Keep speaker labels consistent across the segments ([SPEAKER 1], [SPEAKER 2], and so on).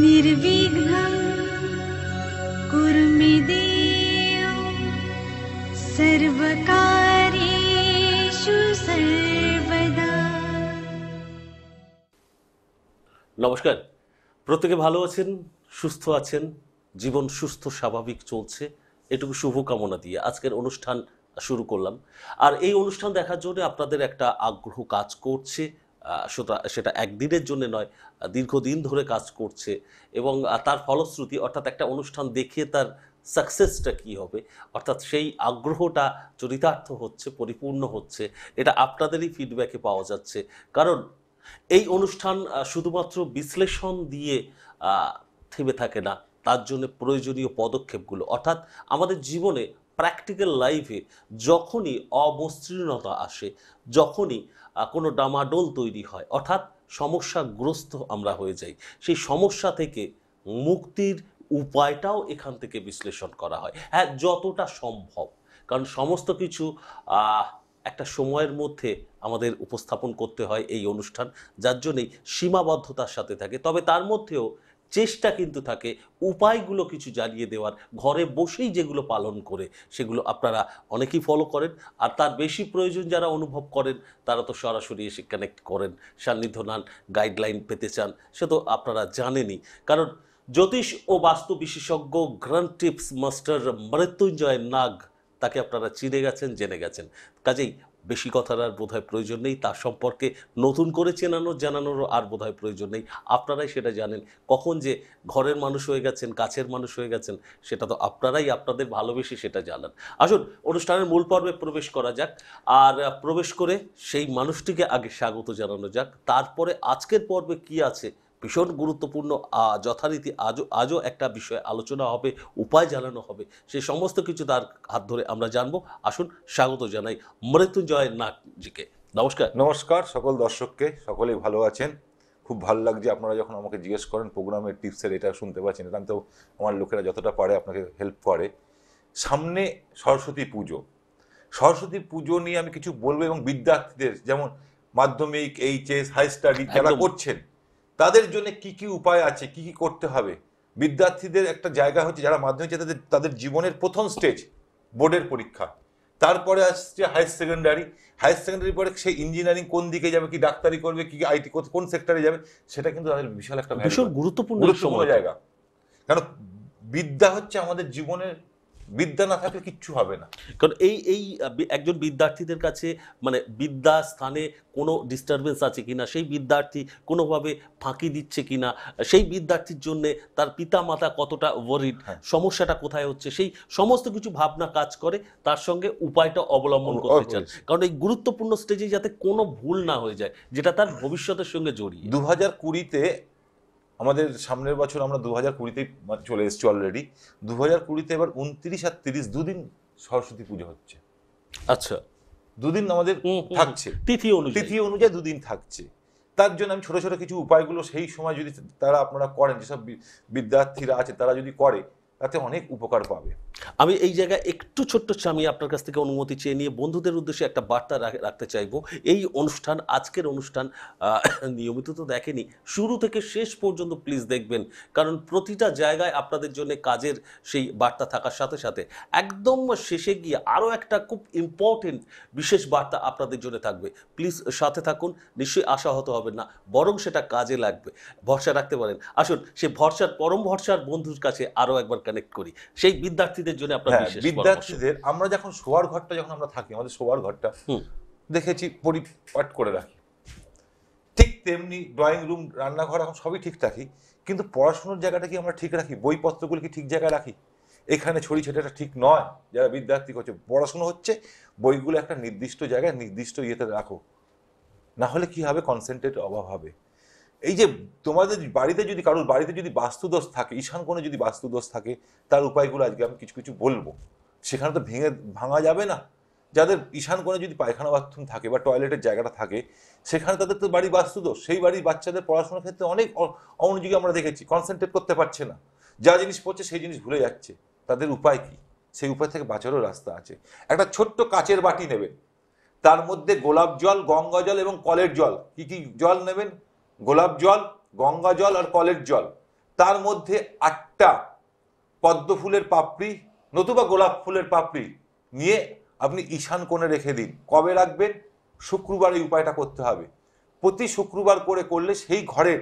[SPEAKER 1] निर्विघ्नं कुरु मे देव সর্বদা নমস্কার প্রত্যেকে ভালো আছেন সুস্থ আছেন জীবন সুস্থ স্বাভাবিক চলছে এটুকু শুভকামনা দিয়ে আজকের অনুষ্ঠান শুরু করলাম আর এই অনুষ্ঠান দেখার জন্য আপনাদের একটা আগ্রহ কাজ করছে সেটা একদিনের জন্য নয় দীর্ঘদিন ধরে কাজ করছে এবং তার ফলশ্রুতি অর্থাৎ একটা অনুষ্ঠান দেখে তার সাকসেসটা কি হবে অর্থাৎ সেই আগ্রহটা চরিতার্থ হচ্ছে পরিপূর্ণ হচ্ছে এটা আপনাদেরই ফিডব্যাকে পাওয়া যাচ্ছে কারণ এই অনুষ্ঠান শুধুমাত্র বিশ্লেষণ দিয়ে থেমে থাকে না তার জন্য প্রয়োজনীয় পদক্ষেপগুলো অর্থাৎ আমাদের জীবনে প্র্যাকটিক্যাল লাইফে যখনই অবস্তীর্ণতা আসে যখনই কোনো ডামাডোল তৈরি হয় অর্থাৎ সমস্যাগ্রস্ত আমরা হয়ে যাই সেই সমস্যা থেকে মুক্তির উপায়টাও এখান থেকে বিশ্লেষণ করা হয় হ্যাঁ যতটা সম্ভব কারণ সমস্ত কিছু একটা সময়ের মধ্যে আমাদের উপস্থাপন করতে হয় এই অনুষ্ঠান যার জন্যই সীমাবদ্ধতার সাথে থাকে তবে তার মধ্যেও চেষ্টা কিন্তু থাকে উপায়গুলো কিছু জানিয়ে দেওয়ার ঘরে বসেই যেগুলো পালন করে সেগুলো আপনারা অনেকেই ফলো করেন আর তার বেশি প্রয়োজন যারা অনুভব করেন তারা তো সরাসরি এসে কানেক্ট করেন সান্নিধ্য নান গাইডলাইন পেতে চান সে তো আপনারা জানেনই কারণ জ্যোতিষ ও বাস্তু বিশেষজ্ঞ grand tips master Mrityunjay Nag তাকে আপনারা চিনে গেছেন জেনে গেছেন কাজেই বেশি কথার আর হয় প্রয়োজন নেই তার সম্পর্কে নতুন করে চেনানোর জানানোরও আর হয় প্রয়োজন নেই আপনারাই সেটা জানেন কখন যে ঘরের মানুষ হয়ে গেছেন কাছের মানুষ হয়ে গেছেন সেটা তো আপনারাই আপনাদের ভালোবেসে সেটা জানান আসুন অনুষ্ঠানের মূল পর্বে প্রবেশ করা যাক আর প্রবেশ করে সেই মানুষটিকে আগে স্বাগত জানানো যাক তারপরে আজকের পর্বে কি আছে ভীষণ গুরুত্বপূর্ণ যথারীতি আজও আজও একটা বিষয়ে আলোচনা হবে উপায় জানানো হবে সে সমস্ত কিছু তার হাত ধরে আমরা জানবো
[SPEAKER 2] আসুন স্বাগত জানাই মৃত্যুঞ্জয় নাগজিকে নমস্কার নমস্কার সকল দর্শককে সকলেই ভালো আছেন খুব ভালো লাগছে আপনারা যখন আমাকে জিজ্ঞেস করেন প্রোগ্রামের টিপসের এটা শুনতে পাচ্ছেন এটা তো আমার লোকেরা যতটা পারে আপনাকে হেল্প করে সামনে সরস্বতী পুজো সরস্বতী পুজো নিয়ে আমি কিছু বলবো এবং বিদ্যার্থীদের যেমন মাধ্যমিক এইচএস হাই স্টাডি যারা করছেন তাদের জন্য কি কি উপায় আছে কি কি করতে হবে বিদ্যার্থীদের একটা জায়গা হচ্ছে যারা মাধ্যমিক তাদের তাদের জীবনের প্রথম স্টেজ বোর্ডের পরীক্ষা তারপরে আসছে হায়ার সেকেন্ডারি হায়ার সেকেন্ডারি পরে সে ইঞ্জিনিয়ারিং কোন দিকে যাবে কি ডাক্তারি করবে কি আইটি কোন সেক্টরে যাবে সেটা কিন্তু তাদের বিশাল একটা ভীষণ
[SPEAKER 1] গুরুত্বপূর্ণ জায়গা
[SPEAKER 2] কারণ বিদ্যা হচ্ছে আমাদের জীবনের বিদ্যা না থাকলে কিচ্ছু হবে না কারণ
[SPEAKER 1] এই এই একজন বিদ্যার্থীদের কাছে মানে বিদ্যা স্থানে কোনো ডিস্টারবেন্স আছে কিনা সেই বিদ্যার্থী কোনোভাবে ফাঁকি দিচ্ছে কিনা সেই বিদ্যার্থীর জন্য তার পিতা মাতা কতটা ওয়ারিড হ্যাঁ। সমস্যাটা কোথায় হচ্ছে সেই সমস্ত কিছু ভাবনা কাজ করে তার সঙ্গে উপায়টা অবলম্বন করতে চান কারণ এই গুরুত্বপূর্ণ স্টেজে যাতে কোনো ভুল না হয়ে যায় যেটা তার
[SPEAKER 2] ভবিষ্যতের সঙ্গে জড়িয়ে দু হাজার কুড়িতে আমাদের সামনের বছর আমরা দু হাজার কুড়িতেই মানে চলে এসেছি অলরেডি দু হাজার কুড়িতে এবার উনত্রিশ আর তিরিশ দুদিন সরস্বতী পুজো হচ্ছে আচ্ছা দুদিন আমাদের থাকছে তিথি অনুযায়ী তিথি অনুযায়ী দুদিন থাকছে তার জন্য আমি ছোট ছোট কিছু উপায়গুলো সেই সময় যদি তারা আপনারা করেন যেসব বিদ্যার্থীরা আছে তারা যদি করে তাতে অনেক উপকার পাবে
[SPEAKER 1] আমি এই জায়গায় একটু ছোট্ট আমি আপনার কাছ থেকে অনুমতি চেয়ে নিয়ে বন্ধুদের উদ্দেশ্যে একটা বার্তা রাখতে চাইব এই অনুষ্ঠান আজকের অনুষ্ঠান নিয়মিত তো দেখেনি শুরু থেকে শেষ পর্যন্ত প্লিজ দেখবেন কারণ প্রতিটা জায়গায় আপনাদের জন্য কাজের সেই বার্তা থাকার সাথে সাথে একদম শেষে গিয়ে আরও একটা খুব ইম্পর্টেন্ট বিশেষ বার্তা আপনাদের জন্য থাকবে প্লিজ সাথে থাকুন নিশ্চয়ই আশাহত হবেন না বরং সেটা কাজে লাগবে ভরসা রাখতে পারেন আসুন সে ভরসার পরম ভরসার বন্ধুর কাছে
[SPEAKER 2] আরও একবার কানেক্ট করি সেই বিদ্যার্থীদের জন্য আপনার হ্যাঁ, বিদ্যার্থীদের আমরা যখন শোয়ার ঘরটা যখন আমরা থাকি আমাদের শোয়ার ঘরটা দেখেছি পরিপাট করে রাখি ঠিক তেমনি ড্রয়িং রুম রান্নাঘর এখন সবই ঠিক থাকি কিন্তু পড়াশোনার জায়গাটা কি আমরা ঠিক রাখি বইপত্রগুলো কি ঠিক জায়গায় রাখি এখানে ছড়ি ছেটাটা ঠিক নয় যারা বিদ্যার্থী করছে পড়াশুনো হচ্ছে বইগুলো একটা নির্দিষ্ট জায়গায় নির্দিষ্ট ইয়েতে রাখো না হলে কি হবে কনসেন্ট্রেট অভাব হবে এই যে তোমাদের বাড়িতে যদি কারোর বাড়িতে যদি বাস্তুদোষ থাকে ঈশান কোণে যদি বাস্তুদোষ থাকে তার উপায়গুলো আজকে আমি কিছু কিছু বলবো সেখানে তো ভেঙে ভাঙা যাবে না যাদের ঈশান কোণে যদি পায়খানা বাথরুম থাকে বা টয়লেটের জায়গাটা থাকে সেখানে তাদের তো বাড়ি বাস্তুদোষ সেই বাড়ির বাচ্চাদের পড়াশোনার ক্ষেত্রে অনেক অমনোযোগী আমরা দেখেছি কনসেন্ট্রেট করতে পারছে না যা জিনিস পড়ছে সেই জিনিস ভুলে যাচ্ছে তাদের উপায় কি সেই উপায় থেকে বাঁচারও রাস্তা আছে একটা ছোট্ট কাচের বাটি নেবেন তার মধ্যে গোলাপ জল গঙ্গা জল এবং কলের জল কি কি জল নেবেন গোলাপ জল গঙ্গা জল আর কলের জল তার মধ্যে আটটা পদ্ম ফুলের পাপড়ি নতুবা গোলাপ ফুলের পাপড়ি নিয়ে আপনি ঈশান কোণে রেখে দিন কবে রাখবেন শুক্রবার এই উপায়টা করতে হবে প্রতি শুক্রবার করে করলে সেই ঘরের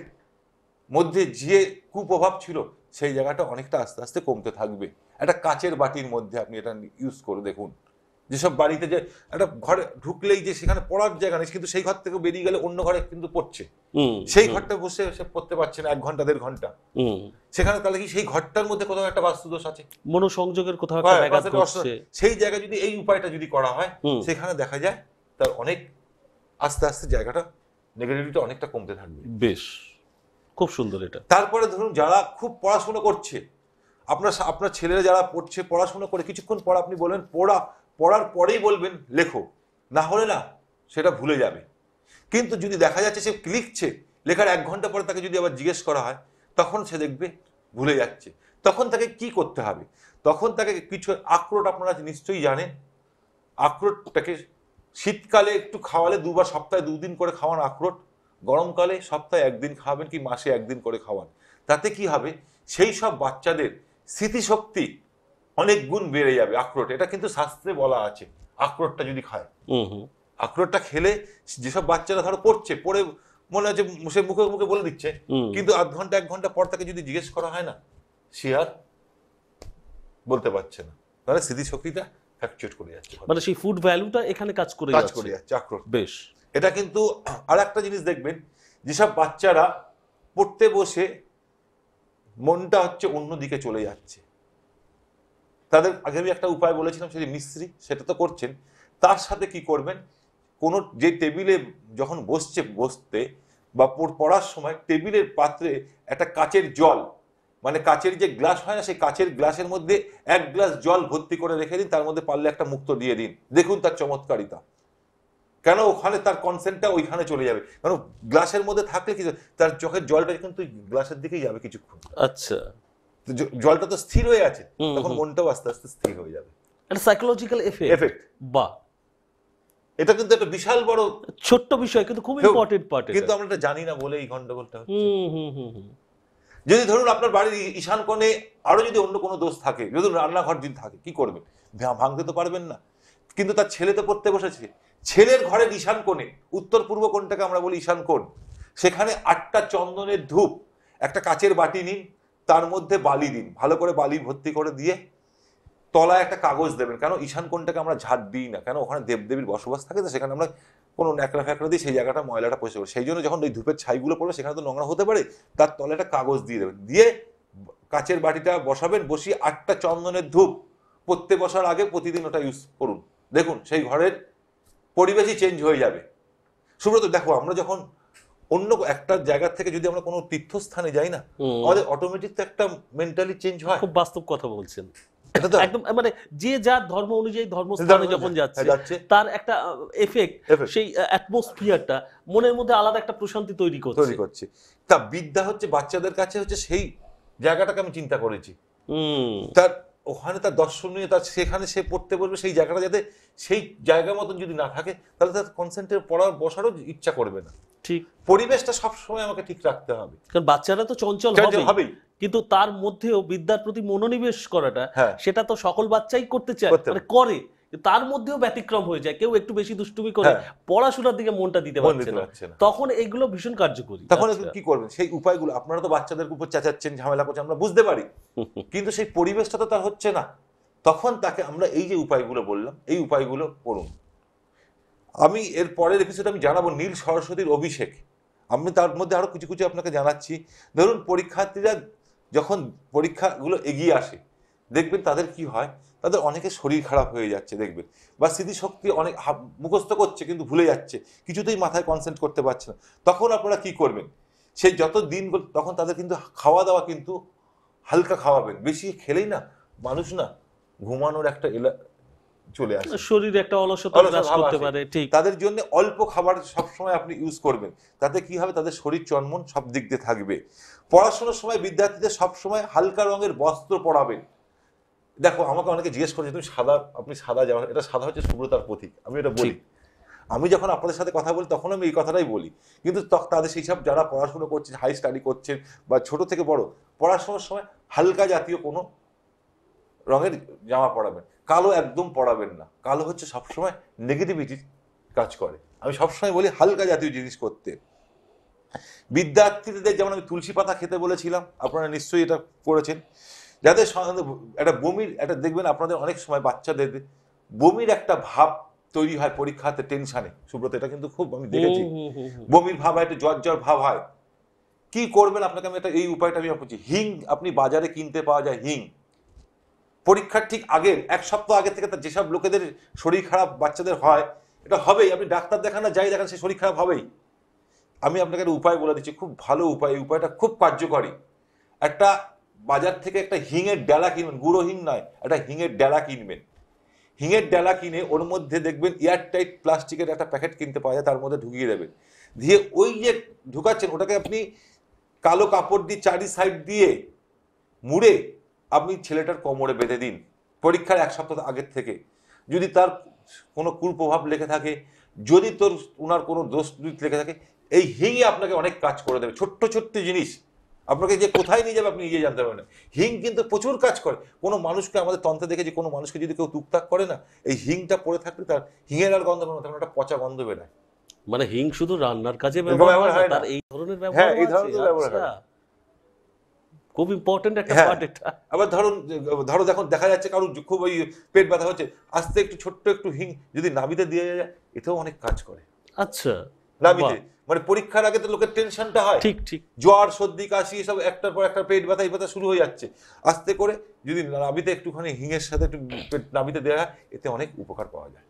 [SPEAKER 2] মধ্যে যে কুপ্রভাব ছিল সেই জায়গাটা অনেকটা আস্তে আস্তে কমতে থাকবে একটা কাচের বাটির মধ্যে আপনি এটা ইউজ করে দেখুন যেসব বাড়িতে যে একটা ঘরে ঢুকলেই যে সেখানে পড়ার জায়গা নেই কিন্তু সেই ঘর থেকে বেরিয়ে গেলে অন্য ঘরে কিন্তু পড়ছে সেই ঘরটা বসে সে পড়তে পারছে না এক ঘন্টা দেড় ঘন্টা সেখানে তাহলে কি সেই ঘরটার মধ্যে কোথাও একটা বাস্তুদোষ আছে
[SPEAKER 1] মনোসংযোগের কোথাও হ্যাঁ,
[SPEAKER 2] সেই জায়গায় যদি এই উপায়টা যদি করা হয় সেখানে দেখা যায় তার অনেক আস্তে আস্তে জায়গাটা নেগেটিভিটি অনেকটা কমতে থাকবে
[SPEAKER 1] বেশ খুব সুন্দর এটা
[SPEAKER 2] তারপরে ধরুন যারা খুব পড়াশোনা করছে আপনার আপনার ছেলেরা যারা পড়ছে পড়াশোনা করে কিছুক্ষণ পর আপনি বলেন পড়া পড়ার পরেই বলবেন লেখো না হলে না সেটা ভুলে যাবে কিন্তু যদি দেখা যাচ্ছে সে লিখছে লেখার এক ঘন্টা পরে তাকে যদি আবার জিজ্ঞেস করা হয় তখন সে দেখবে ভুলে যাচ্ছে তখন তাকে কি করতে হবে তখন তাকে কিছু আখরোট আপনারা নিশ্চয়ই জানেন আখরোটটাকে শীতকালে একটু খাওয়ালে দুবার সপ্তাহে দুদিন করে খাওয়ান আখরোট গরমকালে সপ্তাহে একদিন খাওয়াবেন কি মাসে একদিন করে খাওয়ান তাতে কি হবে সেই সব বাচ্চাদের স্মৃতিশক্তি অনেক গুণ বেড়ে যাবে আখরোট এটা কিন্তু শাস্ত্রে বলা আছে আখরোটটা যদি খায় আখরোটটা খেলে যেসব বাচ্চারা ধরো পড়ছে পড়ে মনে হচ্ছে সে মুখে মুখে বলে দিচ্ছে কিন্তু আধ ঘন্টা এক ঘন্টা পর তাকে যদি জিজ্ঞেস করা হয় না সে আর বলতে পারছে না তাহলে স্মৃতিশক্তিটা ফ্যাকচুয়েট করে যাচ্ছে মানে সেই ফুড ভ্যালুটা এখানে কাজ করে কাজ করে যাচ্ছে আক্রোশ বেশ এটা কিন্তু আর একটা জিনিস দেখবেন যেসব বাচ্চারা পড়তে বসে মনটা হচ্ছে অন্যদিকে চলে যাচ্ছে তাদের আগে আমি একটা উপায় বলেছিলাম সেটি মিস্ত্রি সেটা তো করছেন তার সাথে কি করবেন কোনো যে টেবিলে যখন বসছে বসতে বা পড়ার সময় টেবিলের পাত্রে একটা কাচের জল মানে কাচের যে গ্লাস হয় না সেই কাচের গ্লাসের মধ্যে এক গ্লাস জল ভর্তি করে রেখে দিন তার মধ্যে পারলে একটা মুক্ত দিয়ে দিন দেখুন তার চমৎকারিতা কেন ওখানে তার কনসেন্টটা ওইখানে চলে যাবে কারণ গ্লাসের মধ্যে থাকলে কি তার চোখের জলটা কিন্তু গ্লাসের দিকেই যাবে কিছুক্ষণ আচ্ছা জলটা তো স্থির হয়ে আছে তখন মনটাও আস্তে আস্তে স্থির হয়ে যাবে একটা সাইকোলজিক্যাল এফেক্ট এফেক্ট বা এটা কিন্তু একটা বিশাল বড় ছোট্ট বিষয় কিন্তু খুব ইম্পর্টেন্ট পার্ট কিন্তু আমরা এটা জানি না বলে এই গন্ডগোলটা হচ্ছে যদি ধরুন আপনার বাড়ির ঈশান কোণে আরো যদি অন্য কোনো দোষ থাকে যদি রান্নাঘর যদি থাকে কি করবেন ভাঙতে তো পারবেন না কিন্তু তার ছেলে তো পড়তে বসেছে ছেলের ঘরের ঈশান কোণে উত্তর পূর্ব কোণটাকে আমরা বলি ঈশান কোণ সেখানে আটটা চন্দনের ধূপ একটা কাচের বাটি নিন তার মধ্যে বালি দিন ভালো করে বালি ভর্তি করে দিয়ে তলায় একটা কাগজ দেবেন কেন ঈশান কোণটাকে আমরা ঝাড় দিই না কেন ওখানে দেবদেবীর বসবাস থাকে তো সেখানে আমরা কোনো ন্যাকড়া ফ্যাকড়া দিয়ে সেই জায়গাটা ময়লাটা পয়সা সেই জন্য যখন ওই ধূপের ছাইগুলো পড়বে সেখানে তো নোংরা হতে পারে তার তলে একটা কাগজ দিয়ে দেবেন দিয়ে কাচের বাটিটা বসাবেন বসিয়ে আটটা চন্দনের ধূপ পড়তে বসার আগে প্রতিদিন ওটা ইউজ করুন দেখুন সেই ঘরের পরিবেশই চেঞ্জ হয়ে যাবে সুব্রত দেখো আমরা যখন অন্য একটা জায়গা থেকে যদি আমরা কোনো তীর্থস্থানে যাই না আমাদের অটোমেটিক তো একটা মেন্টালি চেঞ্জ হয় খুব
[SPEAKER 1] বাস্তব কথা বলছেন
[SPEAKER 2] একদম মানে যে যার ধর্ম অনুযায়ী ধর্মস্থানে যখন
[SPEAKER 1] হ্যাঁ, যাচ্ছে তার একটা এফেক্ট সেই অ্যাটমসফিয়ারটা মনের মধ্যে আলাদা একটা
[SPEAKER 2] প্রশান্তি তৈরি করছে তৈরি করছে তা বিদ্যা হচ্ছে বাচ্চাদের কাছে হচ্ছে সেই জায়গাটাকে আমি চিন্তা করেছি তার ওখানে তার দর্শনীয় তার সেখানে সে পড়তে বসবে সেই জায়গাটা যাতে সেই জায়গা মতন যদি না থাকে তাহলে তার কনসেন্ট্রেট পড়ার বসারও ইচ্ছা করবে না ঠিক পরিবেশটা সবসময় আমাকে ঠিক রাখতে হবে
[SPEAKER 1] কারণ বাচ্চারা তো চঞ্চল হবেই
[SPEAKER 2] কিন্তু তার মধ্যেও
[SPEAKER 1] বিদ্যার প্রতি মনোনিবেশ করাটা হ্যাঁ। সেটা তো সকল বাচ্চাই করতে চায় মানে করে তার মধ্যেও ব্যতিক্রম হয়ে যায় কেউ একটু বেশি দুষ্টুমি করে হ্যাঁ। পড়াশোনার দিকে মনটা দিতে পারছে না তখন এগুলো
[SPEAKER 2] ভীষণ কার্যকরী তখন আচ্ছা। কি করবেন সেই উপায়গুলো আপনারা তো বাচ্চাদের উপর চেঁচাচ্ছেন ঝামেলা করছেন আমরা বুঝতে পারি কিন্তু সেই পরিবেশটা তো তার হচ্ছে না তখন তাকে আমরা এই যে উপায়গুলো বললাম এই উপায়গুলো করুন আমি এর পরের এপিসোড আমি জানাবো নীল সরস্বতীর অভিষেক আমি তার মধ্যে আরো কিছু কিছু আপনাকে জানাচ্ছি ধরুন পরীক্ষার্থীরা যখন পরীক্ষাগুলো এগিয়ে আসে দেখবেন তাদের কি হয় তাদের অনেকে শরীর খারাপ হয়ে যাচ্ছে দেখবেন বা স্মৃতিশক্তি অনেক মুখস্থ করছে কিন্তু ভুলে যাচ্ছে কিছুতেই মাথায় কনসেন্ট করতে পারছে না তখন আপনারা কি করবেন সেই যত দিন তখন তাদের কিন্তু খাওয়া দাওয়া কিন্তু হালকা খাওয়াবেন বেশি খেলেই না মানুষ না ঘুমানোর একটা এলা চলে আসে শরীর একটা অলসতা তাদের জন্য অল্প খাবার সব সময় আপনি ইউজ করবেন তাতে কি হবে তাদের শরীর চন্মন সব দিক দিয়ে থাকবে পড়াশোনার সময় বিদ্যার্থীদের সব সময় হালকা রঙের বস্ত্র পড়াবেন দেখো আমাকে অনেকে জিজ্ঞেস করেছে তুমি সাদা আপনি সাদা যাওয়া এটা সাদা হচ্ছে শুভ্রতার প্রতীক আমি এটা বলি আমি যখন আপনাদের সাথে কথা বলি তখন আমি এই কথাটাই বলি কিন্তু তাদের সেই সব যারা পড়াশুনো করছেন হাই স্টাডি করছেন বা ছোট থেকে বড় পড়াশোনার সময় হালকা জাতীয় কোনো রঙের জামা পরাবেন কালো একদম পরাবেন না কালো হচ্ছে সবসময় নেগেটিভিটির কাজ করে আমি সবসময় বলি হালকা জাতীয় জিনিস করতে বিদ্যার্থীদের যেমন আমি তুলসী পাতা খেতে বলেছিলাম আপনারা নিশ্চয়ই এটা করেছেন যাদের একটা বমির একটা দেখবেন আপনাদের অনেক সময় বাচ্চাদের বমির একটা ভাব তৈরি হয় পরীক্ষাতে টেনশানে সুব্রত এটা কিন্তু খুব আমি দেখেছি বমির ভাব হয় একটা জ্বর জ্বর ভাব হয় কি করবেন আপনাকে আমি একটা এই উপায়টা আমি বলছি হিং আপনি বাজারে কিনতে পাওয়া যায় হিং পরীক্ষার ঠিক আগের এক সপ্তাহ আগে থেকে তার যেসব লোকেদের শরীর খারাপ বাচ্চাদের হয় এটা হবেই আপনি ডাক্তার দেখান না যাই দেখান সে শরীর খারাপ হবেই আমি আপনাকে একটা উপায় বলে দিচ্ছি খুব ভালো উপায় এই উপায়টা খুব কার্যকরী একটা বাজার থেকে একটা হিঙের ডালা কিনবেন গুঁড়ো হিং নয় একটা হিঙের ডালা কিনবেন হিঙের ডালা কিনে ওর মধ্যে দেখবেন এয়ারটাইট প্লাস্টিকের একটা প্যাকেট কিনতে পাওয়া যায় তার মধ্যে ঢুকিয়ে দেবেন দিয়ে ওই যে ঢুকাচ্ছেন ওটাকে আপনি কালো কাপড় দিয়ে চারি সাইড দিয়ে মুড়ে আপনি ছেলেটার কোমরে বেঁধে দিন পরীক্ষার এক সপ্তাহ আগের থেকে যদি তার কোনো কুপ্রভাব লেখে থাকে যদি তোর ওনার কোনো দোষ লেগে থাকে এই হিঙে আপনাকে অনেক কাজ করে দেবে ছোট্ট ছোট্ট জিনিস আপনাকে যে কোথায় নিয়ে যাবে আপনি নিজে জানতে পারবেন হিং কিন্তু প্রচুর কাজ করে কোনো মানুষকে আমাদের তন্ত্রে দেখে যে কোনো মানুষকে যদি কেউ টুকটাক করে না এই হিংটা পড়ে থাকলে তার হিঙের আর গন্ধ বেরোনো মানে একটা পচা গন্ধ বেরোয়
[SPEAKER 1] মানে হিং শুধু রান্নার কাজে ব্যবহার হয় এই ধরনের হ্যাঁ, ব্যবহার এই ধরনের ব্যবহার
[SPEAKER 2] খুব ইম্পর্টেন্ট একটা পার্ট হ্যাঁ। এটা আবার ধরুন ধরো দেখুন দেখা যাচ্ছে কারণ খুব ওই পেট ব্যথা হচ্ছে আস্তে একটু ছোট্ট একটু হিং যদি নাবিতে দিয়ে যায় এতেও অনেক কাজ করে আচ্ছা নাবিতে মানে পরীক্ষার আগে তো লোকের টেনশনটা হয় ঠিক ঠিক জ্বর সর্দি কাশি এসব একটার পর একটা পেট ব্যথা এই ব্যথা শুরু হয়ে যাচ্ছে আস্তে করে যদি নাবিতে একটুখানি হিঙের সাথে একটু নাবিতে দেওয়া এতে অনেক উপকার পাওয়া যায়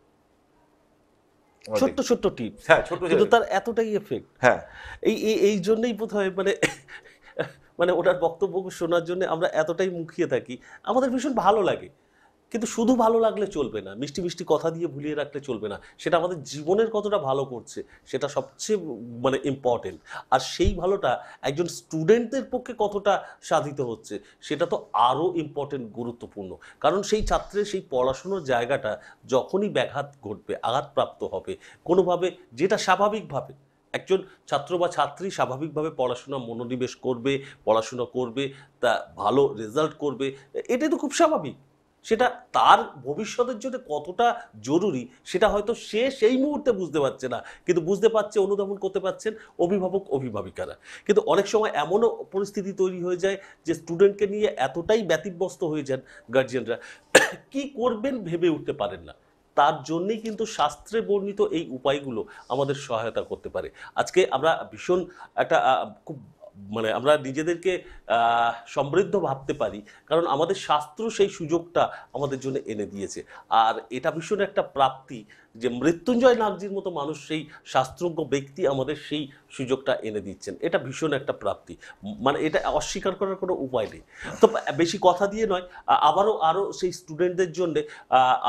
[SPEAKER 2] ছোট্ট ছোট্ট টিপস হ্যাঁ ছোট কিন্তু তার
[SPEAKER 1] এতটাই এফেক্ট হ্যাঁ এই এই জন্যই বোধ হয় মানে মানে ওটার বক্তব্য শোনার জন্য আমরা এতটাই মুখিয়ে থাকি আমাদের ভীষণ ভালো লাগে কিন্তু শুধু ভালো লাগলে চলবে না মিষ্টি মিষ্টি কথা দিয়ে ভুলিয়ে রাখলে চলবে না সেটা আমাদের জীবনের কতটা ভালো করছে সেটা সবচেয়ে মানে ইম্পর্টেন্ট আর সেই ভালোটা একজন স্টুডেন্টদের পক্ষে কতটা সাধিত হচ্ছে সেটা তো আরও ইম্পর্টেন্ট গুরুত্বপূর্ণ কারণ সেই ছাত্রের সেই পড়াশুনোর জায়গাটা যখনই ব্যাঘাত ঘটবে আঘাতপ্রাপ্ত হবে কোনোভাবে যেটা স্বাভাবিকভাবে একজন ছাত্র বা ছাত্রী স্বাভাবিকভাবে পড়াশোনা মনোনিবেশ করবে পড়াশোনা করবে তা ভালো রেজাল্ট করবে এটাই তো খুব স্বাভাবিক সেটা তার ভবিষ্যতের জন্য কতটা জরুরি সেটা হয়তো সে সেই মুহূর্তে বুঝতে পারছে না কিন্তু বুঝতে পারছে অনুধাবন করতে পারছেন অভিভাবক অভিভাবিকারা কিন্তু অনেক সময় এমনও পরিস্থিতি তৈরি হয়ে যায় যে স্টুডেন্টকে নিয়ে এতটাই ব্যতিব্যস্ত হয়ে যান গার্জিয়ানরা কি করবেন ভেবে উঠতে পারেন না তার জন্যই কিন্তু শাস্ত্রে বর্ণিত এই উপায়গুলো আমাদের সহায়তা করতে পারে আজকে আমরা ভীষণ একটা খুব মানে আমরা নিজেদেরকে সমৃদ্ধ ভাবতে পারি কারণ আমাদের শাস্ত্র সেই সুযোগটা আমাদের জন্য এনে দিয়েছে আর এটা ভীষণ একটা প্রাপ্তি যে মৃত্যুঞ্জয় নাগজির মতো মানুষ সেই শাস্ত্রজ্ঞ ব্যক্তি আমাদের সেই সুযোগটা এনে দিচ্ছেন এটা ভীষণ একটা প্রাপ্তি মানে এটা অস্বীকার করার কোনো উপায় নেই তো বেশি কথা দিয়ে নয় আবারও আরও সেই স্টুডেন্টদের জন্য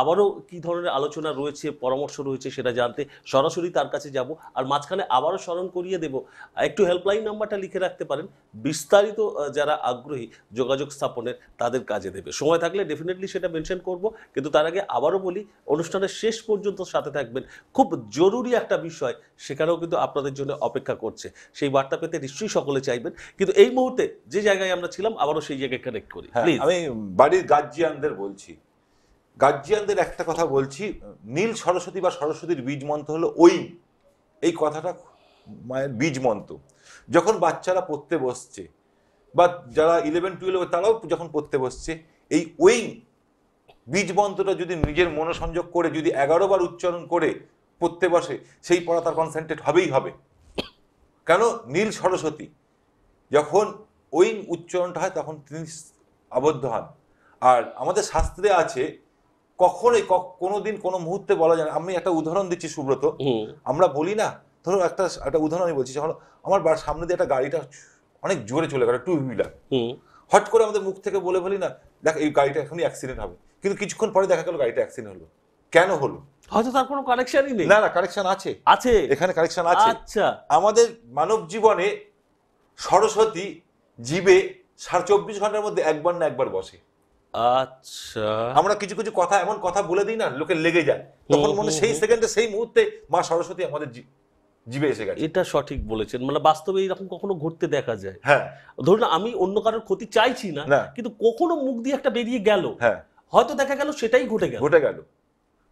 [SPEAKER 1] আবারও কি ধরনের আলোচনা রয়েছে পরামর্শ রয়েছে সেটা জানতে সরাসরি তার কাছে যাব আর মাঝখানে আবারও স্মরণ করিয়ে দেব একটু হেল্পলাইন নাম্বারটা লিখে রাখতে রাখতে পারেন বিস্তারিত যারা আগ্রহী যোগাযোগ স্থাপনের তাদের কাজে দেবে সময় থাকলে ডেফিনেটলি সেটা মেনশন করব কিন্তু তার আগে আবারও বলি অনুষ্ঠানের শেষ পর্যন্ত সাথে থাকবেন খুব জরুরি একটা বিষয় সেখানেও কিন্তু আপনাদের জন্য অপেক্ষা করছে সেই বার্তা পেতে নিশ্চয়ই সকলে চাইবেন কিন্তু এই মুহূর্তে যে জায়গায় আমরা ছিলাম আবারও সেই জায়গায় কানেক্ট করি হ্যাঁ, আমি
[SPEAKER 2] বাড়ির গার্জিয়ানদের বলছি গার্জিয়ানদের একটা কথা বলছি নীল সরস্বতী বা সরস্বতীর বীজ মন্ত্র হলো ওই এই কথাটা মায়ের বীজ মন্ত্র যখন বাচ্চারা পড়তে বসছে বা যারা ইলেভেন টুয়েলভ তারাও যখন পড়তে বসছে এই ওই বীজ মন্ত্রটা যদি নিজের মনোসংযোগ করে যদি এগারো বার উচ্চারণ করে পড়তে বসে সেই পড়া তার কনসেন্ট্রেট হবেই হবে কেন নীল সরস্বতী যখন ওই উচ্চারণটা হয় তখন তিনি আবদ্ধ হন আর আমাদের শাস্ত্রে আছে কখনোই কোনোদিন কোনো মুহূর্তে বলা যায় না আমি একটা উদাহরণ দিচ্ছি সুব্রত আমরা বলি না ধরো একটা একটা উদাহরণ আমি বলছি যখন আমার সামনে দিয়ে একটা গাড়িটা অনেক জোরে চলে গেল টু হুইলার হট করে আমাদের মুখ থেকে বলে ফেলি না দেখ এই গাড়িটা এখনই অ্যাক্সিডেন্ট হবে কিন্তু কিছুক্ষণ পরে দেখা গেল গাড়িটা অ্যাক্সিডেন্ট হলো কেন হলো হয়তো তার কোনো কানেকশনই নেই না না কানেকশন আছে আছে এখানে কানেকশন আছে আচ্ছা আমাদের মানব জীবনে সরস্বতী জীবে সাড়ে চব্বিশ ঘন্টার মধ্যে একবার না একবার বসে
[SPEAKER 1] আচ্ছা আমরা
[SPEAKER 2] কিছু কিছু কথা এমন কথা বলে দিই না লোকে লেগে যায় তখন মনে সেই সেকেন্ডে সেই মুহূর্তে মা সরস্বতী আমাদের
[SPEAKER 1] জীবে এসে গেছে এটা সঠিক বলেছেন মানে বাস্তবে এরকম কখনো ঘুরতে দেখা যায় হ্যাঁ ধরুন আমি অন্য কারোর ক্ষতি চাইছি না কিন্তু কখনো
[SPEAKER 2] মুখ দিয়ে একটা বেরিয়ে গেল হ্যাঁ হয়তো দেখা গেল সেটাই ঘটে গেল ঘটে গেল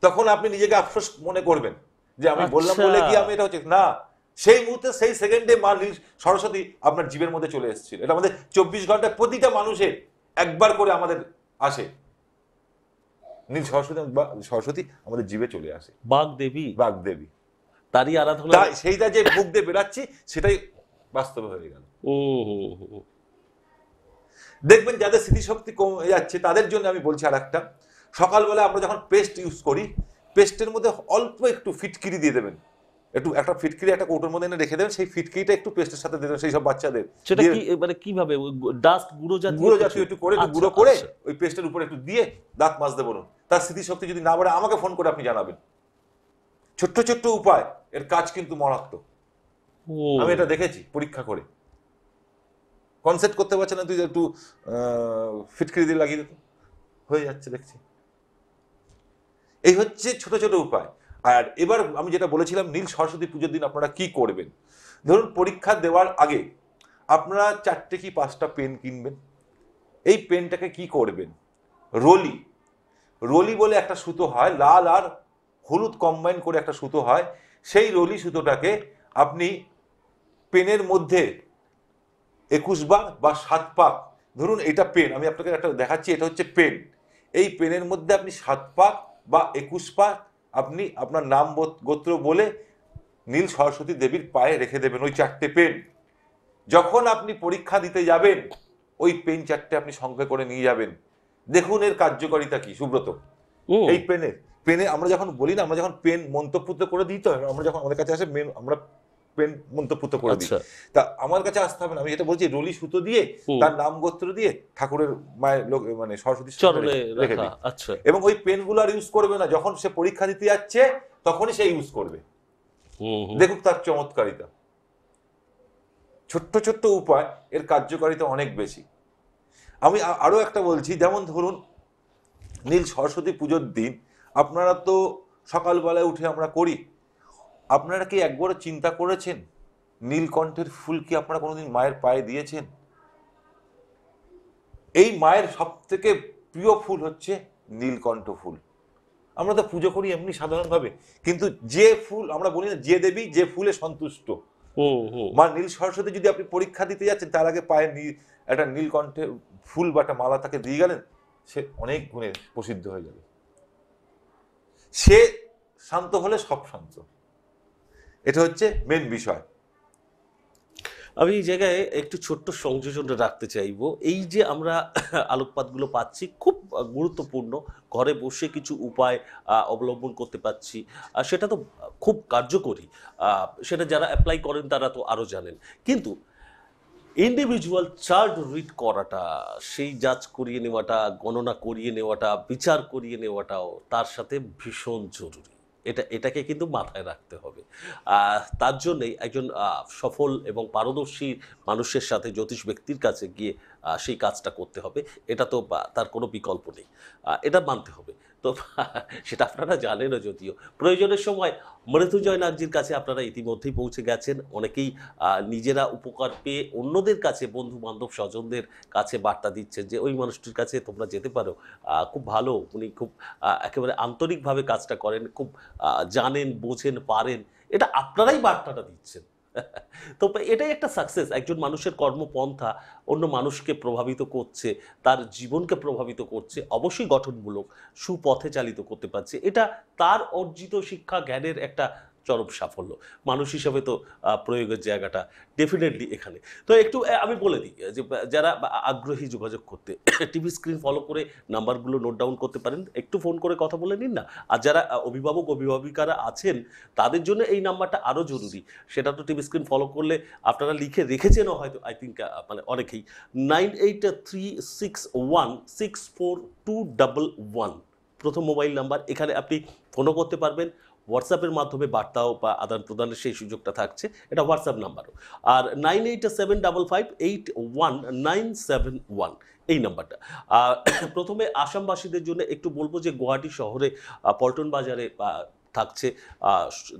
[SPEAKER 2] তখন আপনি নিজেকে আফসোস মনে করবেন যে আমি বললাম আচ্ছা। বলে কি আমি এটা হচ্ছে না সেই মুহূর্তে সেই সেকেন্ডে মা সরস্বতী আপনার জীবের মধ্যে চলে এসেছিল এটা আমাদের চব্বিশ ঘন্টায় প্রতিটা মানুষের একবার করে আমাদের আসে নীল সরস্বতী সরস্বতী আমাদের জীবে চলে আসে বাগদেবী বাগদেবী তারই আরাধনা সেইটা যে মুখ দিয়ে বেড়াচ্ছি সেটাই বাস্তবে হয়ে গেল ও দেখবেন যাদের স্মৃতিশক্তি কমে যাচ্ছে তাদের জন্য আমি বলছি আর একটা সকালবেলা আমরা যখন পেস্ট ইউজ করি পেস্টের মধ্যে অল্প একটু ফিটকিরি দিয়ে দেবেন একটু একটা ফিটকিরি একটা কৌটোর মধ্যে এনে রেখে দেবেন সেই ফিটকিরিটা একটু পেস্টের সাথে দেবেন সেই সব বাচ্চাদের সেটা কি মানে কিভাবে ডাস্ট গুঁড়ো জাতীয় গুঁড়ো জাতীয় একটু করে একটু গুঁড়ো আচ্ছা, করে আচ্ছা। ওই পেস্টের উপরে একটু দিয়ে দাঁত মাজতে বলুন তার স্মৃতিশক্তি যদি না বাড়ে আমাকে ফোন করে আপনি জানাবেন ছোট্ট ছোট্ট উপায় এর কাজ কিন্তু মারাত্মক আমি এটা দেখেছি পরীক্ষা করে কনসেপ্ট করতে পারছে না তুই একটু ফিটকিরি দিয়ে লাগিয়ে দিত হয়ে যাচ্ছে দেখছি এই হচ্ছে ছোট ছোট উপায় আর এবার আমি যেটা বলেছিলাম নীল সরস্বতী পুজোর দিন আপনারা কি করবেন ধরুন পরীক্ষা দেওয়ার আগে আপনারা চারটে কি পাঁচটা পেন কিনবেন এই পেনটাকে কি করবেন রলি রলি বলে একটা সুতো হয় লাল আর হলুদ কম্বাইন করে একটা সুতো হয় সেই রলি সুতোটাকে আপনি পেনের মধ্যে একুশ বার বা সাত পাক ধরুন এটা পেন আমি আপনাকে একটা দেখাচ্ছি এটা হচ্ছে পেন এই পেনের মধ্যে আপনি সাত পাক বা একুশ পাক আপনি আপনার নাম গোত্র বলে নীল সরস্বতী দেবীর পায়ে রেখে দেবেন ওই চারটে পেন যখন আপনি পরীক্ষা দিতে যাবেন ওই পেন চারটে আপনি সঙ্গে করে নিয়ে যাবেন দেখুন এর কার্যকারিতা কি সুব্রত এই পেনের পেনে আমরা যখন বলি না আমরা যখন পেন মন্তব্য করে দিই তো আমরা যখন আমাদের কাছে আসে মেন আমরা পেন মন্তব্য করে দিই আচ্ছা। তা আমার কাছে আসতে হবে না আমি যেটা বলছি রলি সুতো দিয়ে তার নাম গোত্র দিয়ে ঠাকুরের মায়ের লোক মানে সরস্বতী চরণে রেখে
[SPEAKER 1] আচ্ছা। এবং ওই
[SPEAKER 2] পেনগুলো আর ইউজ করবে না যখন সে পরীক্ষা দিতে যাচ্ছে তখনই সে ইউজ করবে দেখুক তার চমৎকারিতা ছোট্ট ছোট্ট উপায় এর কার্যকারিতা অনেক বেশি আমি আরও একটা বলছি যেমন ধরুন নীল সরস্বতী পুজোর দিন আপনারা তো সকালবেলায় উঠে আমরা করি আপনারা কি একবার চিন্তা করেছেন নীলকণ্ঠের ফুল কি আপনারা কোনোদিন মায়ের পায়ে দিয়েছেন এই মায়ের সব থেকে প্রিয় ফুল হচ্ছে নীলকণ্ঠ ফুল আমরা তো পুজো করি এমনি সাধারণভাবে কিন্তু যে ফুল আমরা বলি না যে দেবী যে ফুলে সন্তুষ্ট মা নীল সরস্বতী যদি আপনি পরীক্ষা দিতে যাচ্ছেন তার আগে পায়ে একটা নীলকণ্ঠের ফুল বা একটা মালা তাকে দিয়ে গেলেন সে অনেক গুণে প্রসিদ্ধ হয়ে যাবে সে শান্ত হলে সব শান্ত এটা হচ্ছে মেন বিষয়
[SPEAKER 1] আমি এই জায়গায় একটু ছোট্ট সংযোজনটা রাখতে চাইব এই যে আমরা আলোকপাতগুলো পাচ্ছি খুব গুরুত্বপূর্ণ ঘরে বসে কিছু উপায় অবলম্বন করতে পাচ্ছি সেটা তো খুব কার্যকরী সেটা যারা অ্যাপ্লাই করেন তারা তো আরও জানেন কিন্তু ইন্ডিভিজুয়াল চার্ট রিড করাটা সেই জাজ করিয়ে নেওয়াটা গণনা করিয়ে নেওয়াটা বিচার করিয়ে নেওয়াটাও তার সাথে ভীষণ জরুরি এটা এটাকে কিন্তু মাথায় রাখতে হবে তার জন্যেই একজন সফল এবং পারদর্শী মানুষের সাথে জ্যোতিষ ব্যক্তির কাছে গিয়ে সেই কাজটা করতে হবে এটা তো তার কোনো বিকল্প নেই এটা মানতে হবে তো সেটা আপনারা জানেনও যদিও প্রয়োজনের সময় মৃত্যুজয় নাগজির কাছে আপনারা ইতিমধ্যেই পৌঁছে গেছেন অনেকেই নিজেরা উপকার পেয়ে অন্যদের কাছে বন্ধু বান্ধব স্বজনদের কাছে বার্তা দিচ্ছেন যে ওই মানুষটির কাছে তোমরা যেতে পারো খুব ভালো উনি খুব একেবারে আন্তরিকভাবে কাজটা করেন খুব জানেন বোঝেন পারেন এটা আপনারাই বার্তাটা দিচ্ছেন তো এটাই একটা সাকসেস একজন মানুষের কর্মপন্থা অন্য মানুষকে প্রভাবিত করছে তার জীবনকে প্রভাবিত করছে অবশ্যই গঠনমূলক সুপথে চালিত করতে পারছে এটা তার অর্জিত শিক্ষা জ্ঞানের একটা চরম সাফল্য মানুষ হিসাবে তো প্রয়োগের জায়গাটা ডেফিনেটলি এখানে তো একটু আমি বলে দিই যে যারা আগ্রহী যোগাযোগ করতে টিভি স্ক্রিন ফলো করে নাম্বারগুলো নোট ডাউন করতে পারেন একটু ফোন করে কথা বলে নিন না আর যারা অভিভাবক অভিভাবিকারা আছেন তাদের জন্য এই নাম্বারটা আরও জরুরি সেটা তো টিভি স্ক্রিন ফলো করলে আপনারা লিখে রেখেছেনও হয়তো আই থিঙ্ক মানে অনেকেই nine eight three six one six four two double one প্রথম মোবাইল নাম্বার এখানে আপনি ফোনও করতে পারবেন হোয়াটসঅ্যাপের মাধ্যমে বার্তাও বা আদান প্রদানের সেই সুযোগটা থাকছে এটা হোয়াটসঅ্যাপ নাম্বারও আর nine eight seven double five eight one nine seven one এই নাম্বারটা প্রথমে আসামবাসীদের জন্য একটু বলবো যে গুয়াহাটি শহরে পল্টন বাজারে থাকছে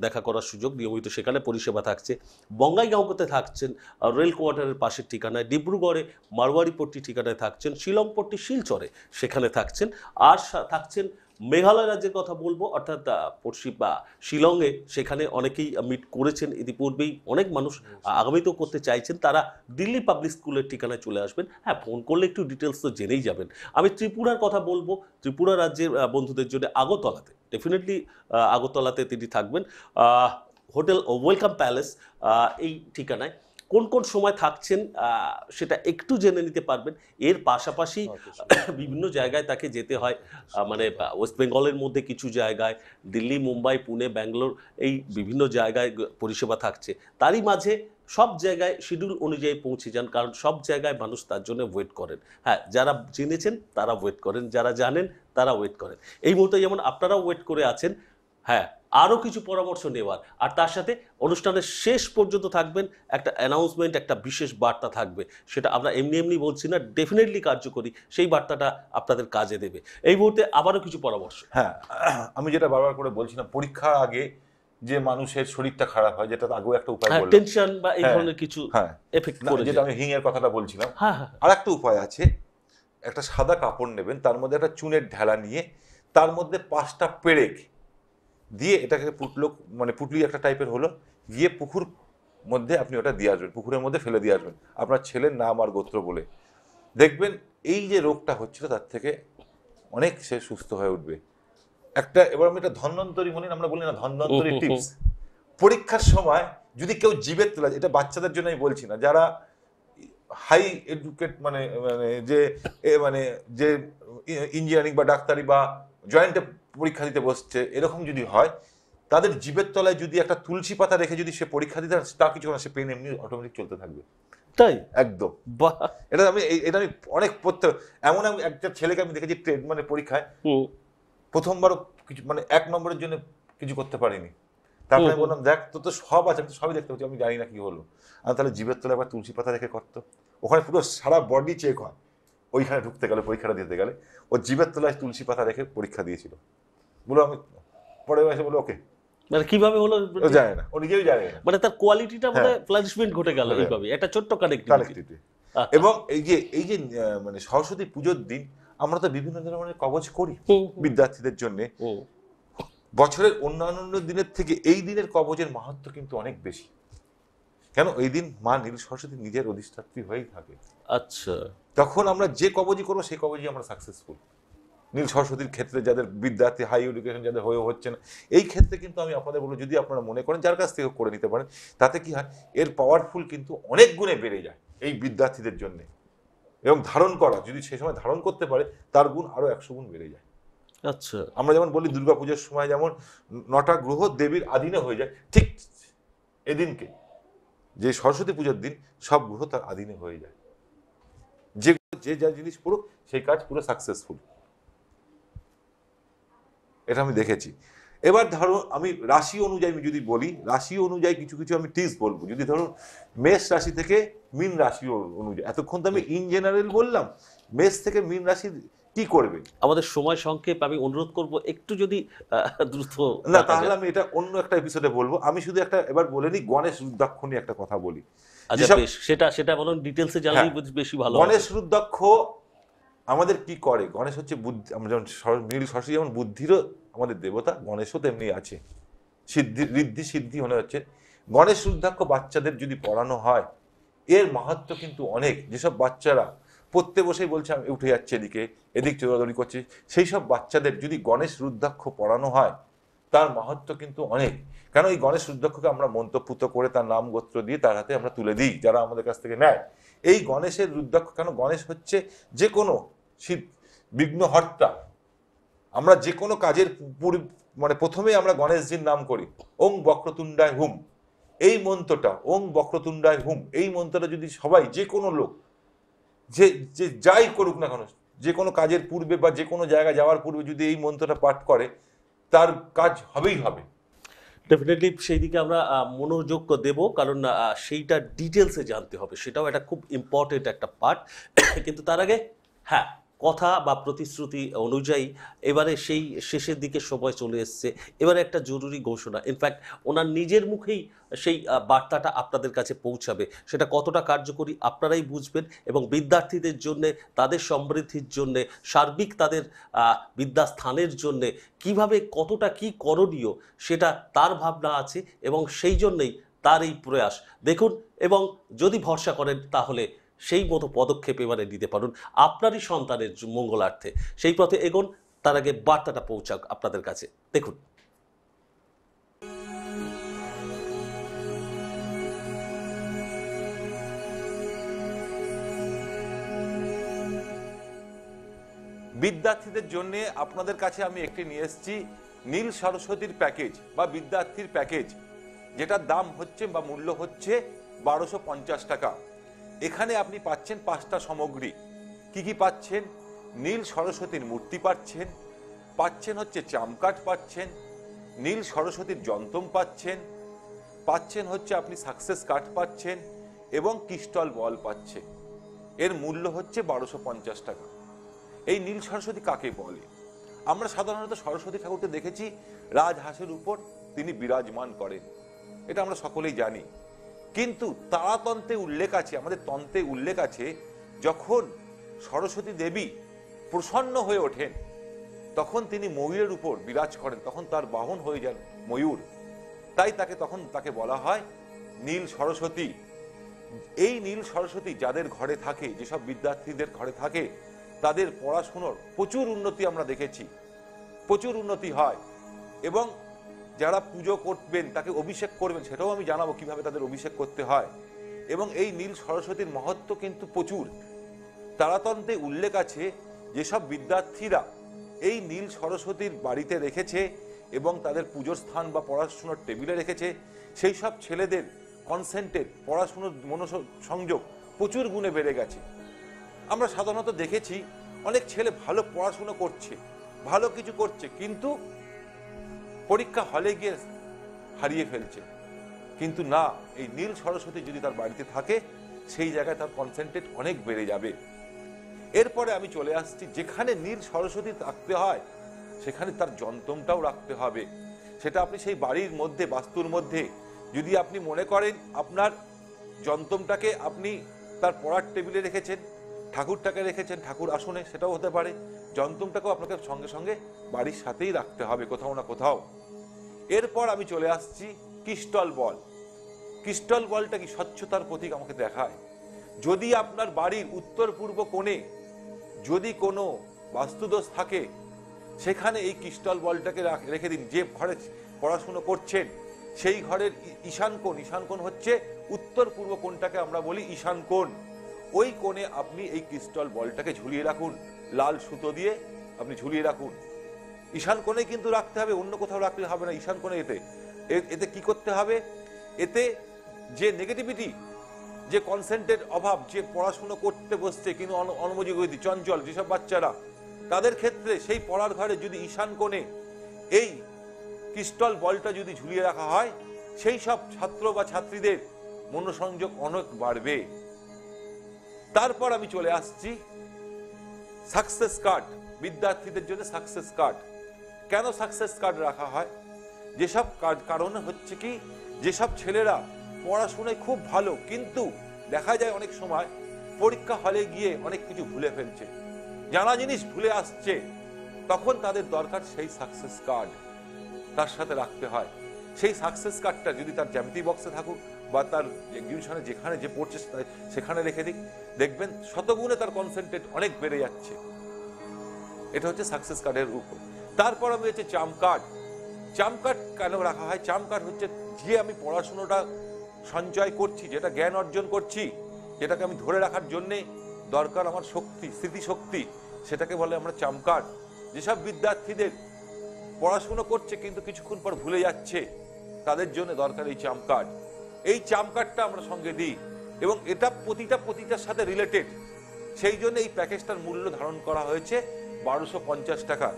[SPEAKER 1] দেখা করার সুযোগ নিয়মিত সেখানে পরিষেবা থাকছে বঙ্গাইগাঁওতে থাকছেন রেল কোয়ার্টারের পাশের ঠিকানায় ডিব্রুগড়ে মারোয়ারিপট্টি ঠিকানায় থাকছেন শিলংপট্টি শিলচরে সেখানে থাকছেন আর থাকছেন মেঘালয় রাজ্যের কথা বলবো অর্থাৎ পড়শি বা শিলংয়ে সেখানে অনেকেই মিট করেছেন ইতিপূর্বেই অনেক মানুষ আগামীত করতে চাইছেন তারা দিল্লি পাবলিক স্কুলের ঠিকানায় চলে আসবেন হ্যাঁ ফোন করলে একটু ডিটেলস তো জেনেই যাবেন আমি ত্রিপুরার কথা বলবো ত্রিপুরা রাজ্যের বন্ধুদের জন্য আগরতলাতে ডেফিনেটলি আগরতলাতে তিনি থাকবেন হোটেল ওয়েলকাম প্যালেস এই ঠিকানায় কোন কোন সময় থাকছেন সেটা একটু জেনে নিতে পারবেন এর পাশাপাশি বিভিন্ন জায়গায় তাকে যেতে হয় মানে ওয়েস্ট বেঙ্গলের মধ্যে কিছু জায়গায় দিল্লি মুম্বাই পুনে ব্যাঙ্গালোর এই বিভিন্ন জায়গায় পরিষেবা থাকছে তারই মাঝে সব জায়গায় শিডিউল অনুযায়ী পৌঁছে যান কারণ সব জায়গায় মানুষ তার জন্য ওয়েট করেন হ্যাঁ যারা জেনেছেন তারা ওয়েট করেন যারা জানেন তারা ওয়েট করেন এই মুহূর্তে যেমন আপনারাও ওয়েট করে আছেন হ্যাঁ আরও কিছু পরামর্শ নেওয়ার আর তার সাথে অনুষ্ঠানের শেষ পর্যন্ত থাকবেন একটা অ্যানাউন্সমেন্ট একটা বিশেষ বার্তা থাকবে সেটা আমরা এমনি এমনি বলছি না ডেফিনেটলি কার্যকরী সেই বার্তাটা
[SPEAKER 2] আপনাদের কাজে দেবে এই মুহূর্তে আবারও কিছু পরামর্শ হ্যাঁ আমি যেটা বারবার করে না পরীক্ষার আগে যে মানুষের শরীরটা খারাপ হয় যেটা আগেও একটা উপায় টেনশন হ্যাঁ, বা এই হ্যাঁ, ধরনের কিছু এফেক্ট হ্যাঁ। করে যেটা আমি হিং এর কথাটা বলছিলাম আর একটা উপায় আছে একটা সাদা কাপড় নেবেন তার মধ্যে একটা চুনের ঢেলা নিয়ে তার মধ্যে পাঁচটা পেরেক দিয়ে এটাকে পুটলো মানে পুটলি একটা টাইপের হলো গিয়ে পুকুর মধ্যে আপনি ওটা দিয়ে আসবেন পুকুরের মধ্যে ফেলে দিয়ে আসবেন আপনার ছেলের নাম আর গোত্র বলে দেখবেন এই যে রোগটা হচ্ছিল তার থেকে অনেক সে সুস্থ হয়ে উঠবে একটা এবার আমি এটা ধন্বন্তরী মনে আমরা বলি না ধন্বন্তরী টিপস পরীক্ষার সময় যদি কেউ জীবে তোলা এটা বাচ্চাদের জন্য আমি বলছি না যারা হাই এডুকেট মানে মানে যে মানে যে ইঞ্জিনিয়ারিং বা ডাক্তারি বা জয়েন্টে পরীক্ষা দিতে বসছে এরকম যদি হয় তাদের জীবের তলায় যদি একটা তুলসী পাতা রেখে যদি সে পরীক্ষা দিতে তা কিছু না সে পেন এমনি অটোমেটিক চলতে থাকবে তাই একদম এটা আমি এটা আমি অনেক পড়তে এমন একটা ছেলেকে আমি দেখেছি ট্রেড মানে পরীক্ষায় প্রথমবারও কিছু মানে এক নম্বরের জন্য কিছু করতে পারিনি তারপরে বললাম দেখ তো তো সব আছে আমি সবই দেখতে পাচ্ছি আমি জানি না কি হলো আর তাহলে জীবের তলায় একবার তুলসী পাতা রেখে করতো ওখানে পুরো সারা বডি চেক হয় ওইখানে ঢুকতে গেলে পরীক্ষাটা দিতে গেলে ও জীবের তলায় তুলসী পাতা রেখে পরীক্ষা দিয়েছিল বলে আমি পরে এসে বলে ওকে মানে কিভাবে হলো জানে না ও নিজেই জানে না মানে তার কোয়ালিটিটা মানে ফ্লারিশমেন্ট ঘটে গেল হ্যাঁ। এইভাবে
[SPEAKER 1] একটা ছোট্ট কানেক্টিভিটি আচ্ছা।
[SPEAKER 2] এবং এই যে এই যে মানে সরস্বতী পুজোর দিন আমরা তো বিভিন্ন ধরনের কবচ করি বিদ্যার্থীদের জন্য বছরের অন্যান্য দিনের থেকে এই দিনের কবচের মাহাত্ম কিন্তু অনেক বেশি কেন এই দিন মা নীল সরস্বতী নিজের অধিষ্ঠাত্রী হয়েই থাকে আচ্ছা তখন আমরা যে কবজি করবো সেই কবজি আমরা সাকসেসফুল নীল সরস্বতীর ক্ষেত্রে যাদের বিদ্যার্থী হাই এডুকেশন যাদের হয়ে হচ্ছে না এই ক্ষেত্রে কিন্তু আমি আপনাদের বলবো যদি আপনারা মনে করেন যার কাছ থেকে করে নিতে পারেন তাতে কি হয় এর পাওয়ারফুল কিন্তু অনেক গুণে বেড়ে যায় এই বিদ্যার্থীদের জন্যে এবং ধারণ করা যদি সেই সময় ধারণ করতে পারে তার গুণ আরও একশো গুণ বেড়ে যায় আচ্ছা আমরা যেমন বলি পুজোর সময় যেমন নটা গ্রহ দেবীর আদিনে হয়ে যায় ঠিক এদিনকে যে সরস্বতী পূজার দিন সব গ্রহ তার আধীনে হয়ে যায় যে যে যা জিনিস পড়ুক সেই কাজ পুরো সাকসেসফুল এটা আমি দেখেছি এবার ধরো আমি রাশি অনুযায়ী আমি যদি বলি রাশি অনুযায়ী কিছু কিছু আমি টিপস বলবো যদি ধরো মেষ রাশি থেকে মিন রাশি অনুযায়ী এতক্ষণ তো আমি ইন জেনারেল বললাম মেষ থেকে মিন রাশির কি করবে
[SPEAKER 1] আমাদের সময় সংক্ষেপ আমি অনুরোধ করব একটু যদি দ্রুত না তাহলে
[SPEAKER 2] আমি এটা অন্য একটা এপিসোডে বলবো আমি শুধু একটা এবার বলে নিই গণেশ রুদ্রাক্ষ নিয়ে একটা কথা বলি আচ্ছা,
[SPEAKER 1] সেটা সেটা বলুন ডিটেলসে জানলেই হ্যাঁ, বেশি
[SPEAKER 2] ভালো গণেশ রুদ্রাক্ষ আমাদের কি করে গণেশ হচ্ছে বুদ্ধি আমরা যেমন নীল সরস্বতী যেমন বুদ্ধিরও আমাদের দেবতা গণেশও তেমনি আছে সিদ্ধি ঋদ্ধি সিদ্ধি মনে হচ্ছে গণেশ রুদ্রাক্ষ বাচ্চাদের যদি পড়ানো হয় এর মাহাত্ম কিন্তু অনেক যেসব বাচ্চারা পড়তে বসেই বলছে আমি উঠে যাচ্ছি এদিকে এদিক চোরাদৌড়ি করছি সেই সব বাচ্চাদের যদি গণেশ রুদ্রাক্ষ পড়ানো হয় তার মাহাত্ম কিন্তু অনেক কেন এই গণেশ রুদ্রাক্ষকে আমরা মন্তপুত করে তার নাম গোত্র দিয়ে তার হাতে আমরা তুলে দিই যারা আমাদের কাছ থেকে নেয় এই গণেশের রুদ্রাক্ষ কেন গণেশ হচ্ছে যে কোনো শীত বিঘ্নহর্তা আমরা যে কোনো কাজের পূর্ব মানে প্রথমে আমরা গণেশজির নাম করি ওং বক্রতুণ্ডায় হুম এই মন্ত্রটা ওং বক্রতুণ্ডায় হুম এই মন্ত্রটা যদি সবাই যে কোনো লোক যে যে যাই করুক না কেন যে কোনো কাজের পূর্বে বা যে কোনো জায়গায় যাওয়ার পূর্বে যদি এই মন্ত্রটা পাঠ করে তার কাজ হবেই হবে
[SPEAKER 1] ডেফিনেটলি সেই দিকে আমরা মনোযোগ দেব কারণ সেইটা ডিটেলসে জানতে হবে সেটাও একটা খুব ইম্পর্টেন্ট একটা পার্ট কিন্তু তার আগে হ্যাঁ কথা বা প্রতিশ্রুতি অনুযায়ী এবারে সেই শেষের দিকে সময় চলে এসছে এবারে একটা জরুরি ঘোষণা ইনফ্যাক্ট ওনার নিজের মুখেই সেই বার্তাটা আপনাদের কাছে পৌঁছাবে সেটা কতটা কার্যকরী আপনারাই বুঝবেন এবং বিদ্যার্থীদের জন্য তাদের সমৃদ্ধির জন্য সার্বিক তাদের বিদ্যাস্থানের জন্য কিভাবে কতটা কি করণীয় সেটা তার ভাবনা আছে এবং সেই জন্যেই তার এই প্রয়াস দেখুন এবং যদি ভরসা করেন তাহলে সেই মতো পদক্ষেপ এবারে নিতে পারুন আপনারই সন্তানের মঙ্গলার্থে সেই পথে এগোন তার আগে বার্তাটা পৌঁছাক আপনাদের কাছে দেখুন
[SPEAKER 2] বিদ্যার্থীদের জন্য আপনাদের কাছে আমি একটি নিয়ে এসেছি নীল সরস্বতীর প্যাকেজ বা বিদ্যার্থীর প্যাকেজ যেটার দাম হচ্ছে বা মূল্য হচ্ছে বারোশো টাকা এখানে আপনি পাচ্ছেন পাঁচটা সামগ্রী কি কি পাচ্ছেন নীল সরস্বতীর মূর্তি পাচ্ছেন পাচ্ছেন হচ্ছে চামকাঠ পাচ্ছেন নীল সরস্বতীর যন্তম পাচ্ছেন পাচ্ছেন হচ্ছে আপনি সাকসেস কাঠ পাচ্ছেন এবং কিস্টল বল পাচ্ছেন এর মূল্য হচ্ছে বারোশো পঞ্চাশ টাকা এই নীল সরস্বতী কাকে বলে আমরা সাধারণত সরস্বতী ঠাকুরকে দেখেছি রাজহাঁসের উপর তিনি বিরাজমান করেন এটা আমরা সকলেই জানি কিন্তু তারাতন্ত্রে উল্লেখ আছে আমাদের তন্ত্রে উল্লেখ আছে যখন সরস্বতী দেবী প্রসন্ন হয়ে ওঠেন তখন তিনি ময়ূরের উপর বিরাজ করেন তখন তার বাহন হয়ে যান ময়ূর তাই তাকে তখন তাকে বলা হয় নীল সরস্বতী এই নীল সরস্বতী যাদের ঘরে থাকে যেসব বিদ্যার্থীদের ঘরে থাকে তাদের পড়াশুনোর প্রচুর উন্নতি আমরা দেখেছি প্রচুর উন্নতি হয় এবং যারা পুজো করবেন তাকে অভিষেক করবেন সেটাও আমি জানাবো কিভাবে তাদের অভিষেক করতে হয় এবং এই নীল সরস্বতীর মহত্ব কিন্তু প্রচুর তারাতন্ত্রে উল্লেখ আছে যেসব বিদ্যার্থীরা এই নীল সরস্বতীর বাড়িতে রেখেছে এবং তাদের পুজোর স্থান বা পড়াশুনোর টেবিলে রেখেছে সেই সব ছেলেদের কনসেন্টের পড়াশুনোর সংযোগ প্রচুর গুণে বেড়ে গেছে আমরা সাধারণত দেখেছি অনেক ছেলে ভালো পড়াশুনো করছে ভালো কিছু করছে কিন্তু পরীক্ষা হলে গিয়ে হারিয়ে ফেলছে কিন্তু না এই নীল সরস্বতী যদি তার বাড়িতে থাকে সেই জায়গায় তার কনসেন্ট্রেট অনেক বেড়ে যাবে এরপরে আমি চলে আসছি যেখানে নীল সরস্বতী রাখতে হয় সেখানে তার যন্ত্রমটাও রাখতে হবে সেটা আপনি সেই বাড়ির মধ্যে বাস্তুর মধ্যে যদি আপনি মনে করেন আপনার যন্ত্রমটাকে আপনি তার পড়ার টেবিলে রেখেছেন ঠাকুরটাকে রেখেছেন ঠাকুর আসনে সেটাও হতে পারে যন্ত্রমটাকেও আপনাকে সঙ্গে সঙ্গে বাড়ির সাথেই রাখতে হবে কোথাও না কোথাও এরপর আমি চলে আসছি ক্রিস্টল বল ক্রিস্টল বলটা কি স্বচ্ছতার প্রতীক আমাকে দেখায় যদি আপনার বাড়ির উত্তর পূর্ব কোণে যদি কোনো বাস্তুদোষ থাকে সেখানে এই ক্রিস্টল বলটাকে রেখে দিন যে ঘরে পড়াশুনো করছেন সেই ঘরের ঈশান কোণ ঈশান কোণ হচ্ছে উত্তর পূর্ব কোণটাকে আমরা বলি ঈশান কোণ ওই কোণে আপনি এই ক্রিস্টল বলটাকে ঝুলিয়ে রাখুন লাল সুতো দিয়ে আপনি ঝুলিয়ে রাখুন ঈশান কোণে কিন্তু রাখতে হবে অন্য কোথাও রাখলে হবে না ঈশান কোণে এতে এতে কি করতে হবে এতে যে নেগেটিভিটি যে কনসেন্ট্রেট অভাব যে পড়াশুনো করতে বসছে কিন্তু অনমযোগী চঞ্চল যেসব বাচ্চারা তাদের ক্ষেত্রে সেই পড়ার ঘরে যদি ঈশান কোণে এই ক্রিস্টল বলটা যদি ঝুলিয়ে রাখা হয় সেই সব ছাত্র বা ছাত্রীদের মনোসংযোগ অনেক বাড়বে তারপর আমি চলে আসছি সাকসেস কার্ড বিদ্যার্থীদের জন্য সাকসেস কার্ড কেন সাকসেস কার্ড রাখা হয় যেসব কারণ হচ্ছে কি যেসব ছেলেরা পড়াশোনায় খুব ভালো কিন্তু দেখা যায় অনেক সময় পরীক্ষা হলে গিয়ে অনেক কিছু ভুলে ফেলছে জানা জিনিস ভুলে আসছে তখন তাদের দরকার সেই সাকসেস কার্ড তার সাথে রাখতে হয় সেই সাকসেস কার্ডটা যদি তার জ্যামিতি বক্সে থাকুক বা তার এক্সিবিশনে যেখানে যে পড়ছে সেখানে রেখে দিক দেখবেন শতগুণে তার কনসেন্ট্রেট অনেক বেড়ে যাচ্ছে এটা হচ্ছে সাকসেস কার্ডের রূপ তারপর আমি হচ্ছে চামকাট চামকাট কেন রাখা হয় চামকাট হচ্ছে যে আমি পড়াশুনোটা সঞ্চয় করছি যেটা জ্ঞান অর্জন করছি যেটাকে আমি ধরে রাখার জন্যে দরকার আমার শক্তি স্মৃতিশক্তি সেটাকে বলে আমরা চামকাট যেসব বিদ্যার্থীদের পড়াশুনো করছে কিন্তু কিছুক্ষণ পর ভুলে যাচ্ছে তাদের জন্য দরকার এই চামকাট এই চামকাটটা আমরা সঙ্গে দিই এবং এটা প্রতিটা প্রতিটার সাথে রিলেটেড সেই জন্য এই প্যাকেজটার মূল্য ধারণ করা হয়েছে বারোশো টাকা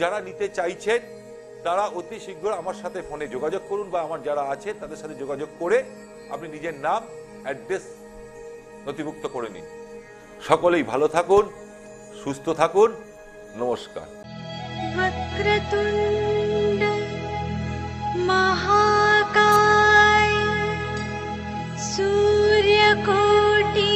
[SPEAKER 2] যারা নিতে চাইছেন তারা অতি শীঘ্র আমার সাথে ফোনে যোগাযোগ করুন বা আমার যারা আছে তাদের সাথে যোগাযোগ করে আপনি নিজের নাম অ্যাড্রেস নথিভুক্ত করে নিন সকলেই ভালো থাকুন সুস্থ থাকুন নমস্কার महाकाय सूर्यकोटि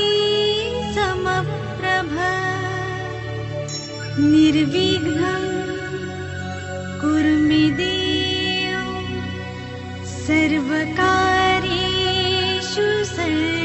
[SPEAKER 1] सर्वकारेषु सर्व